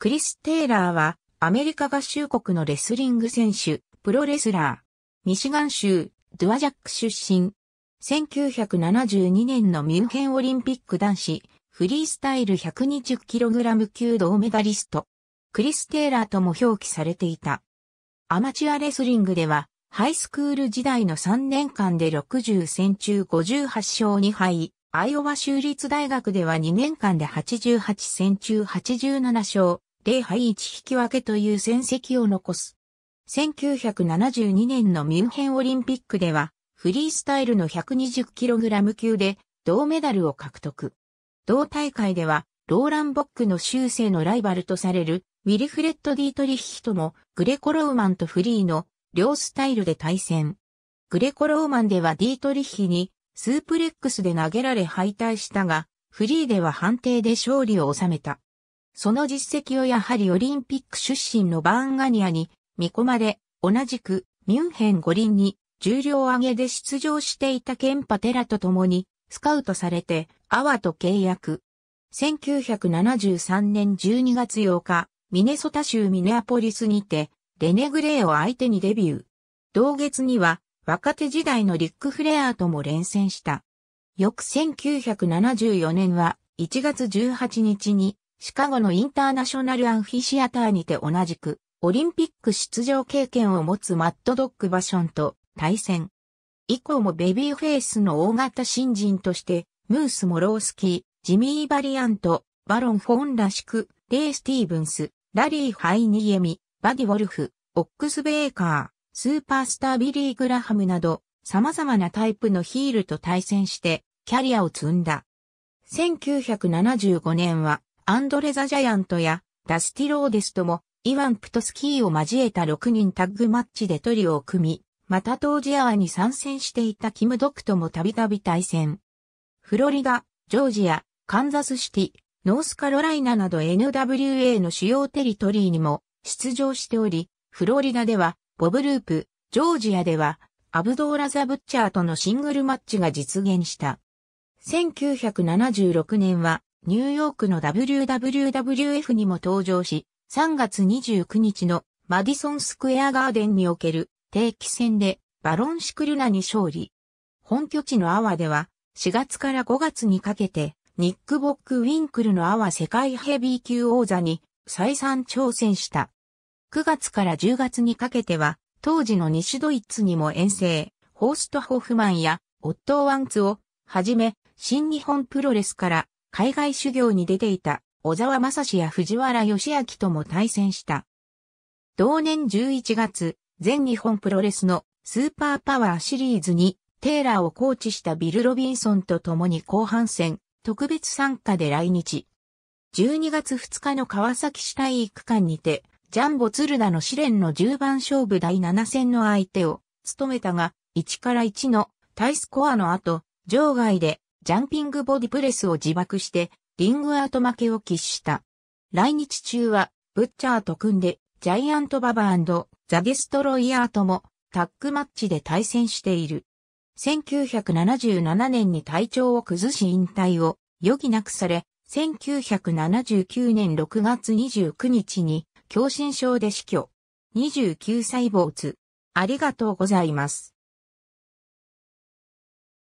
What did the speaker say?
クリス・テイラーは、アメリカ合衆国のレスリング選手、プロレスラー。ミシガン州、ドゥアジャック出身。1972年のミュンヘンオリンピック男子、フリースタイル 120kg 級銅メダリスト。クリス・テイラーとも表記されていた。アマチュアレスリングでは、ハイスクール時代の3年間で60戦中58勝2敗、アイオワ州立大学では2年間で88戦中87勝、0敗1引き分けという戦績を残す。1972年のミュンヘンオリンピックでは、フリースタイルの 120kg 級で銅メダルを獲得。同大会では、ローラン・ボックの修正のライバルとされる、ウィリフレッド・ディートリヒとも、グレコ・ローマンとフリーの両スタイルで対戦。グレコ・ローマンではディートリヒに、スープレックスで投げられ敗退したが、フリーでは判定で勝利を収めた。その実績をやはりオリンピック出身のバーンガニアに見込まれ、同じくミュンヘン五輪に重量上げで出場していたケンパテラと共にスカウトされてアワと契約。1973年12月8日、ミネソタ州ミネアポリスにてレネグレーを相手にデビュー。同月には若手時代のリック・フレアーとも連戦した。翌1974年は1月18日にシカゴのインターナショナルアンフィシアターにて同じく、オリンピック出場経験を持つマットドッグバションと対戦。以降もベビーフェイスの大型新人として、ムース・モロースキー、ジミー・バリアント、バロン・フォーンらしく、レイ・スティーブンス、ラリー・ハイニエミ、バディ・ウォルフ、オックス・ベーカー、スーパースター・ビリー・グラハムなど、様々なタイプのヒールと対戦して、キャリアを積んだ。1975年は、アンドレ・ザ・ジャイアントやダスティ・ローデスとも、イワン・プトスキーを交えた6人タッグマッチでトリオを組み、また当時アワに参戦していたキム・ドクともたびたび対戦。フロリダ、ジョージア、カンザスシティ、ノースカロライナなど NWA の主要テリトリーにも出場しており、フロリダではボブループ、ジョージアではアブドーラ・ザ・ブッチャーとのシングルマッチが実現した。1976年はニューヨークの WWWF にも登場し、3月29日のマディソンスクエアガーデンにおける定期戦でバロンシクルナに勝利。本拠地のアワでは4月から5月にかけてニック・ボック・ウィンクルのアワ世界ヘビー級王座に再三挑戦した。9月から10月にかけては当時の西ドイツにも遠征、ホースト・ホフマンやオットー・ワンツをはじめ新日本プロレスから海外修行に出ていた小沢正史や藤原義明とも対戦した。同年11月、全日本プロレスのスーパーパワーシリーズにテーラーをコーチしたビル・ロビンソンと共に後半戦特別参加で来日。12月2日の川崎市体育館にて、ジャンボ鶴田の試練の10番勝負第7戦の相手を務めたが、1から1のタイスコアの後、場外でジャンピングボディプレスを自爆して、リングアウト負けを喫した。来日中は、ブッチャーと組んで、ジャイアントババザ・デストロイヤーとも、タッグマッチで対戦している。1977年に体調を崩し引退を余儀なくされ、1979年6月29日に、狭心症で死去。29歳坊主。ありがとうございます。